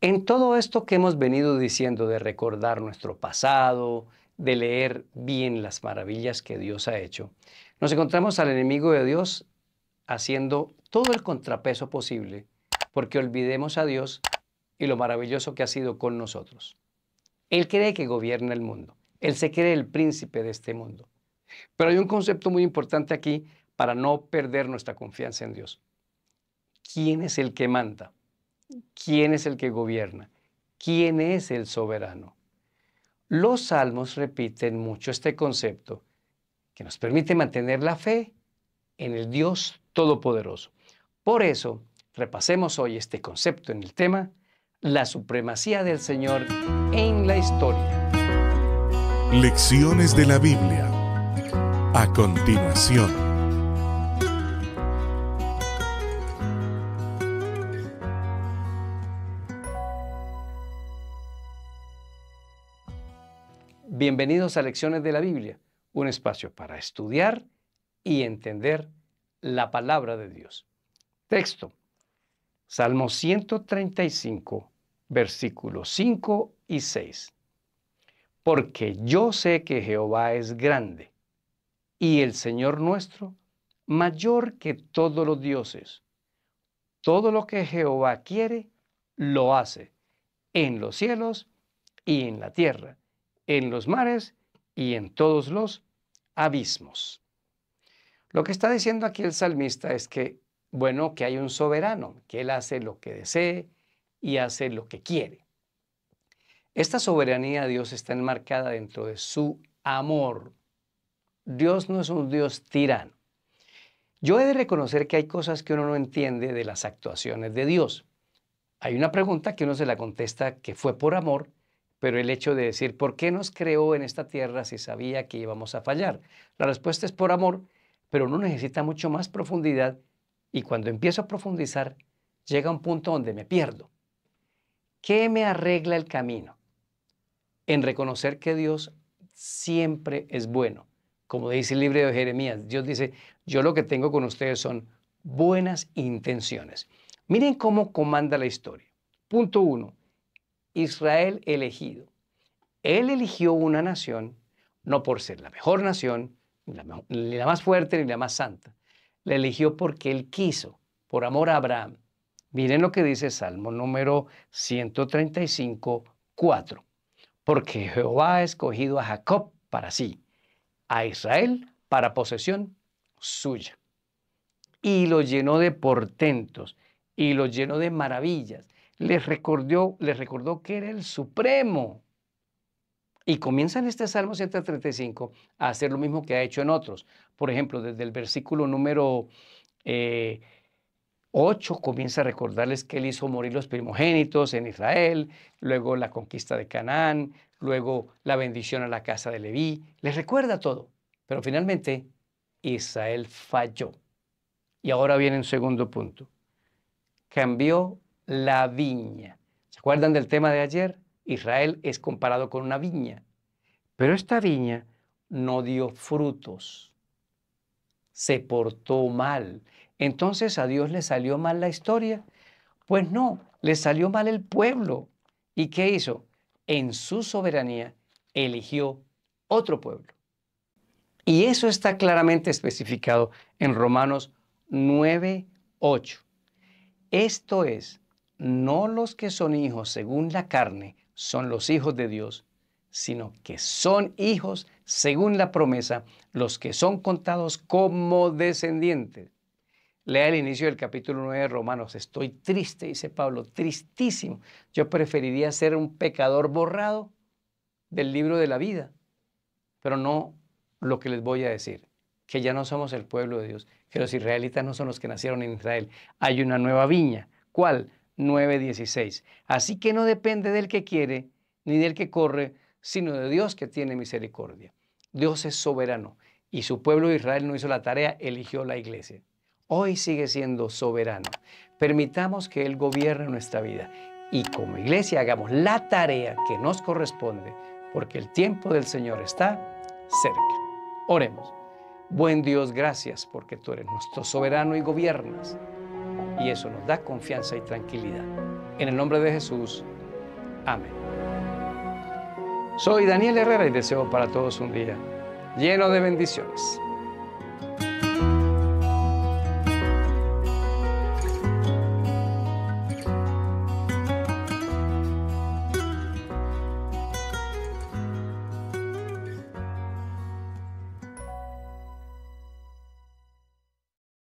En todo esto que hemos venido diciendo de recordar nuestro pasado, de leer bien las maravillas que Dios ha hecho, nos encontramos al enemigo de Dios haciendo todo el contrapeso posible porque olvidemos a Dios y lo maravilloso que ha sido con nosotros. Él cree que gobierna el mundo, él se cree el príncipe de este mundo. Pero hay un concepto muy importante aquí para no perder nuestra confianza en Dios. ¿Quién es el que manda? quién es el que gobierna, quién es el soberano. Los salmos repiten mucho este concepto que nos permite mantener la fe en el Dios Todopoderoso. Por eso, repasemos hoy este concepto en el tema, la supremacía del Señor en la historia. Lecciones de la Biblia. A continuación. Bienvenidos a Lecciones de la Biblia, un espacio para estudiar y entender la palabra de Dios. Texto, Salmo 135, versículos 5 y 6. Porque yo sé que Jehová es grande y el Señor nuestro mayor que todos los dioses. Todo lo que Jehová quiere, lo hace, en los cielos y en la tierra en los mares y en todos los abismos. Lo que está diciendo aquí el salmista es que, bueno, que hay un soberano, que él hace lo que desee y hace lo que quiere. Esta soberanía de Dios está enmarcada dentro de su amor. Dios no es un Dios tirano. Yo he de reconocer que hay cosas que uno no entiende de las actuaciones de Dios. Hay una pregunta que uno se la contesta que fue por amor pero el hecho de decir, ¿por qué nos creó en esta tierra si sabía que íbamos a fallar? La respuesta es por amor, pero uno necesita mucho más profundidad y cuando empiezo a profundizar, llega un punto donde me pierdo. ¿Qué me arregla el camino? En reconocer que Dios siempre es bueno. Como dice el libro de Jeremías, Dios dice, yo lo que tengo con ustedes son buenas intenciones. Miren cómo comanda la historia. Punto uno, Israel elegido. Él eligió una nación, no por ser la mejor nación, ni la, más fuerte, ni la más santa. La eligió porque él quiso, por amor a Abraham. Miren lo que dice Salmo número 135, 4. Porque Jehová ha escogido a Jacob para sí, a Israel para posesión suya. Y lo llenó de portentos, y lo llenó de maravillas, les recordó, les recordó que era el supremo. Y comienza en este Salmo 135 a hacer lo mismo que ha hecho en otros. Por ejemplo, desde el versículo número 8 eh, comienza a recordarles que él hizo morir los primogénitos en Israel, luego la conquista de Canaán, luego la bendición a la casa de Leví. Les recuerda todo. Pero finalmente Israel falló. Y ahora viene un segundo punto. Cambió la viña. ¿Se acuerdan del tema de ayer? Israel es comparado con una viña, pero esta viña no dio frutos, se portó mal. Entonces a Dios le salió mal la historia. Pues no, le salió mal el pueblo. ¿Y qué hizo? En su soberanía eligió otro pueblo. Y eso está claramente especificado en Romanos 9.8. Esto es no los que son hijos según la carne son los hijos de Dios, sino que son hijos según la promesa los que son contados como descendientes. Lea el inicio del capítulo 9 de Romanos. Estoy triste, dice Pablo, tristísimo. Yo preferiría ser un pecador borrado del libro de la vida, pero no lo que les voy a decir, que ya no somos el pueblo de Dios, que los israelitas no son los que nacieron en Israel. Hay una nueva viña. ¿Cuál? 9:16. Así que no depende del que quiere ni del que corre, sino de Dios que tiene misericordia. Dios es soberano y su pueblo Israel no hizo la tarea, eligió la iglesia. Hoy sigue siendo soberano. Permitamos que Él gobierne nuestra vida y como iglesia hagamos la tarea que nos corresponde, porque el tiempo del Señor está cerca. Oremos. Buen Dios, gracias porque tú eres nuestro soberano y gobiernas y eso nos da confianza y tranquilidad. En el nombre de Jesús, amén. Soy Daniel Herrera y deseo para todos un día lleno de bendiciones.